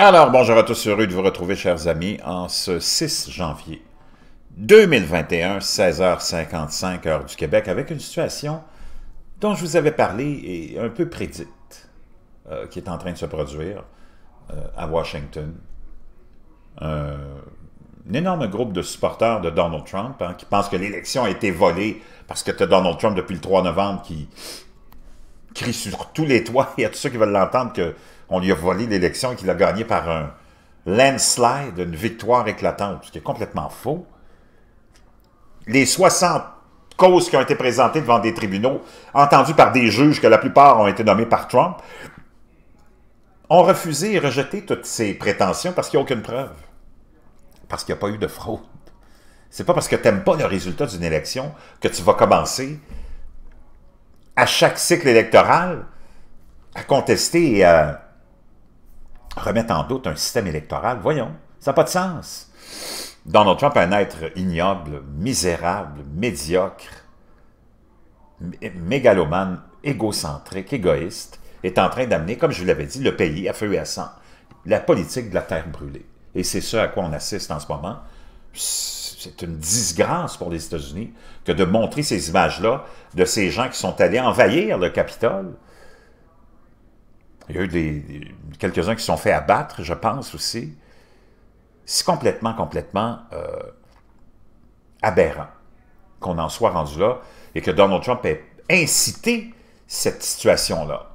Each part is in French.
Alors, bonjour à tous, heureux de vous retrouver, chers amis, en ce 6 janvier 2021, 16h55, heure du Québec, avec une situation dont je vous avais parlé et un peu prédite, euh, qui est en train de se produire euh, à Washington. Euh, un énorme groupe de supporters de Donald Trump hein, qui pensent que l'élection a été volée parce que tu as Donald Trump depuis le 3 novembre qui crie sur tous les toits et à tous ceux qui veulent l'entendre que on lui a volé l'élection et qu'il a gagné par un landslide, une victoire éclatante, ce qui est complètement faux. Les 60 causes qui ont été présentées devant des tribunaux, entendues par des juges que la plupart ont été nommés par Trump, ont refusé et rejeté toutes ces prétentions parce qu'il n'y a aucune preuve. Parce qu'il n'y a pas eu de fraude. C'est pas parce que tu n'aimes pas le résultat d'une élection que tu vas commencer à chaque cycle électoral à contester et à remettre en doute un système électoral. Voyons, ça n'a pas de sens. Donald Trump un être ignoble, misérable, médiocre, mégalomane, égocentrique, égoïste, est en train d'amener, comme je vous l'avais dit, le pays à feu et à sang. La politique de la terre brûlée. Et c'est ce à quoi on assiste en ce moment. C'est une disgrâce pour les États-Unis que de montrer ces images-là de ces gens qui sont allés envahir le Capitole, il y a eu des, quelques-uns qui se sont fait abattre, je pense aussi. C'est complètement, complètement euh, aberrant qu'on en soit rendu là et que Donald Trump ait incité cette situation-là.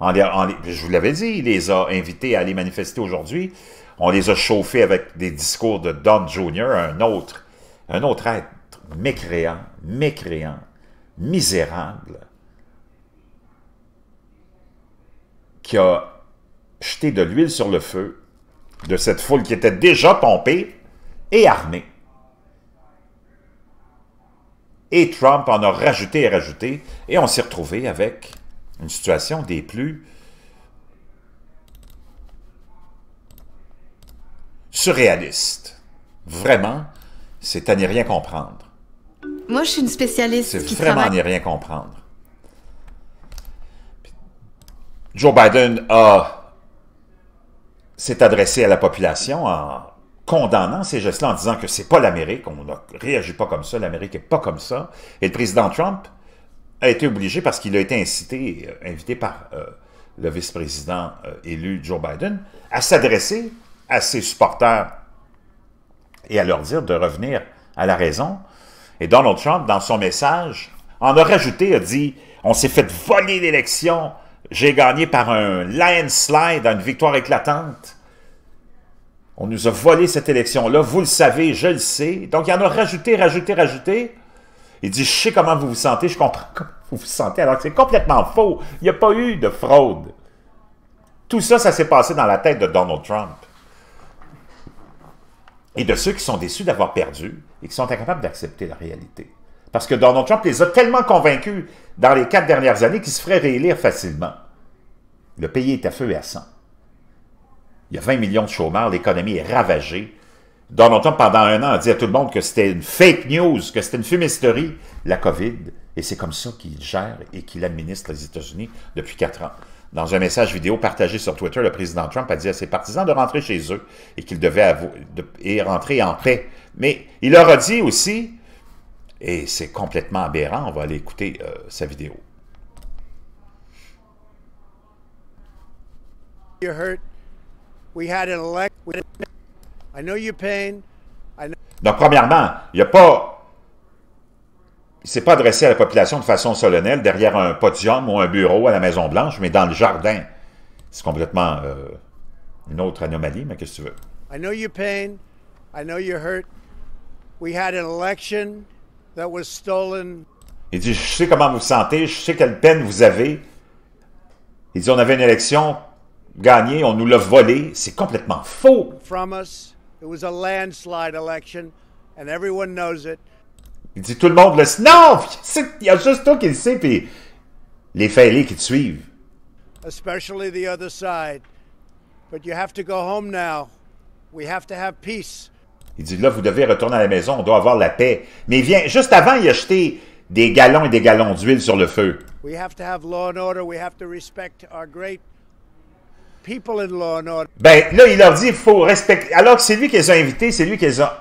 je vous l'avais dit, il les a invités à aller manifester aujourd'hui. On les a chauffés avec des discours de Don Jr., un autre, un autre être mécréant, mécréant, misérable, qui a jeté de l'huile sur le feu de cette foule qui était déjà pompée et armée. Et Trump en a rajouté et rajouté, et on s'est retrouvé avec une situation des plus surréalistes. Vraiment, c'est à n'y rien comprendre. Moi, je suis une spécialiste. C'est vraiment à n'y rien comprendre. Joe Biden a s'est adressé à la population en condamnant ces gestes-là, en disant que c'est pas l'Amérique, on ne réagit pas comme ça, l'Amérique est pas comme ça. Et le président Trump a été obligé, parce qu'il a été incité, euh, invité par euh, le vice-président euh, élu Joe Biden, à s'adresser à ses supporters et à leur dire de revenir à la raison. Et Donald Trump, dans son message, en a rajouté, a dit « On s'est fait voler l'élection » J'ai gagné par un landslide, une victoire éclatante. On nous a volé cette élection-là, vous le savez, je le sais. Donc, il y en a rajouté, rajouté, rajouté. Il dit, je sais comment vous vous sentez, je comprends comment vous vous sentez, alors que c'est complètement faux. Il n'y a pas eu de fraude. Tout ça, ça s'est passé dans la tête de Donald Trump. Et de ceux qui sont déçus d'avoir perdu et qui sont incapables d'accepter la réalité. Parce que Donald Trump les a tellement convaincus dans les quatre dernières années qu'ils se feraient réélire facilement. Le pays est à feu et à sang. Il y a 20 millions de chômeurs, l'économie est ravagée. Donald Trump, pendant un an, a dit à tout le monde que c'était une fake news, que c'était une fumisterie, la COVID. Et c'est comme ça qu'il gère et qu'il administre les États-Unis depuis quatre ans. Dans un message vidéo partagé sur Twitter, le président Trump a dit à ses partisans de rentrer chez eux et qu'ils devaient de, rentrer en paix. Mais il leur a dit aussi et c'est complètement aberrant. On va aller écouter euh, sa vidéo. Donc, premièrement, il n'y a pas il s'est pas adressé à la population de façon solennelle derrière un podium ou un bureau à la Maison-Blanche, mais dans le jardin. C'est complètement euh, une autre anomalie, mais qu'est-ce que tu veux? I know your pain. I know you're hurt. We had an election. Il dit, je sais comment vous sentez, je sais quelle peine vous avez. Il dit, on avait une élection gagnée, on nous l'a volée. C'est complètement faux. Il dit, tout le monde le sait. Non, il y a juste toi qui le sais, puis les faillés qui te suivent. Especially the other side. But you have to go home now. We have il dit, là, vous devez retourner à la maison, on doit avoir la paix. Mais il vient, juste avant, il a jeté des gallons et des gallons d'huile sur le feu. Ben, là, il leur dit, il faut respecter. Alors que c'est lui qui les a invités, c'est lui qui les a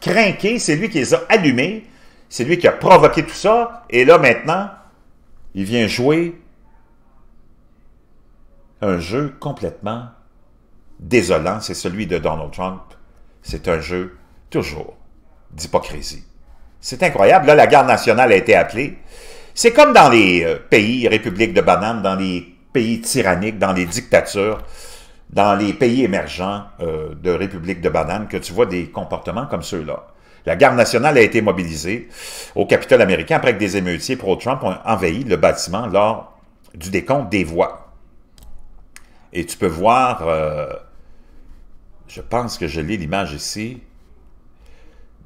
c'est lui qui les a allumés, c'est lui qui a provoqué tout ça. Et là, maintenant, il vient jouer un jeu complètement désolant. C'est celui de Donald Trump c'est un jeu toujours d'hypocrisie. C'est incroyable. Là, la garde nationale a été appelée. C'est comme dans les euh, pays républiques de Banane, dans les pays tyranniques, dans les dictatures, dans les pays émergents euh, de républiques de Banane, que tu vois des comportements comme ceux-là. La garde nationale a été mobilisée au Capitole américain après que des émeutiers pro-Trump ont envahi le bâtiment lors du décompte des voix. Et tu peux voir... Euh, je pense que je lis l'image ici,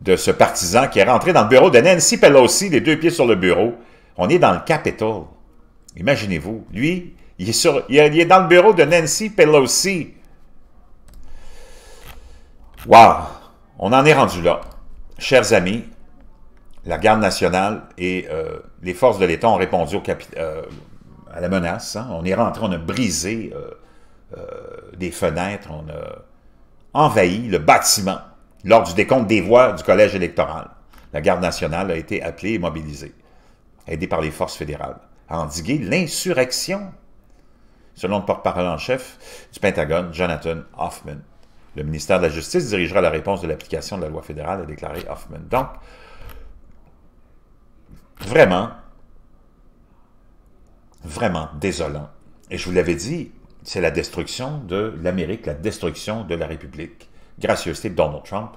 de ce partisan qui est rentré dans le bureau de Nancy Pelosi, les deux pieds sur le bureau. On est dans le Capitol. Imaginez-vous, lui, il est, est, dans le bureau de Nancy Pelosi. Wow! On en est rendu là. Chers amis, la garde nationale et euh, les forces de l'État ont répondu euh, à la menace. Hein. On est rentré, on a brisé euh, des fenêtres, on a envahi le bâtiment lors du décompte des voix du collège électoral. La garde nationale a été appelée et mobilisée, aidée par les forces fédérales, à endiguer l'insurrection. Selon le porte-parole en chef du Pentagone, Jonathan Hoffman, le ministère de la Justice dirigera la réponse de l'application de la loi fédérale, a déclaré Hoffman. Donc, vraiment, vraiment désolant. Et je vous l'avais dit, c'est la destruction de l'Amérique, la destruction de la République. Gracieuseté de Donald Trump,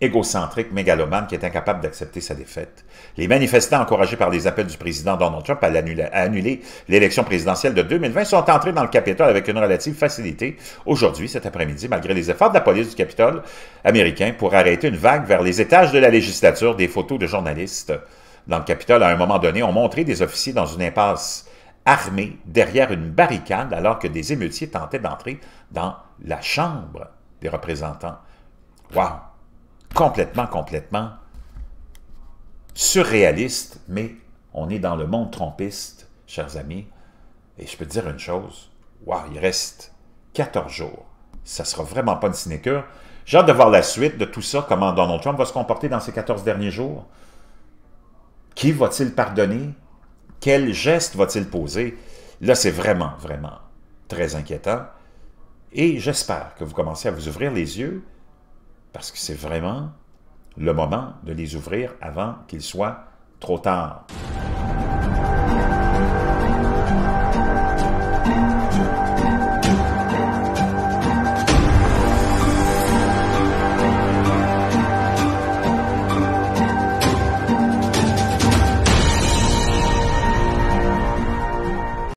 égocentrique, mégalomane, qui est incapable d'accepter sa défaite. Les manifestants encouragés par les appels du président Donald Trump à, annuler, à annuler l'élection présidentielle de 2020 sont entrés dans le Capitole avec une relative facilité aujourd'hui, cet après-midi, malgré les efforts de la police du Capitole américain pour arrêter une vague vers les étages de la législature. Des photos de journalistes dans le Capitole, à un moment donné, ont montré des officiers dans une impasse armés derrière une barricade alors que des émeutiers tentaient d'entrer dans la Chambre des représentants. Wow! Complètement, complètement surréaliste, mais on est dans le monde trompiste, chers amis. Et je peux dire une chose, wow, il reste 14 jours. Ça sera vraiment pas une sinecure. J'ai hâte de voir la suite de tout ça, comment Donald Trump va se comporter dans ces 14 derniers jours. Qui va-t-il pardonner? Quel geste va-t-il poser? Là, c'est vraiment, vraiment très inquiétant. Et j'espère que vous commencez à vous ouvrir les yeux, parce que c'est vraiment le moment de les ouvrir avant qu'il soit trop tard.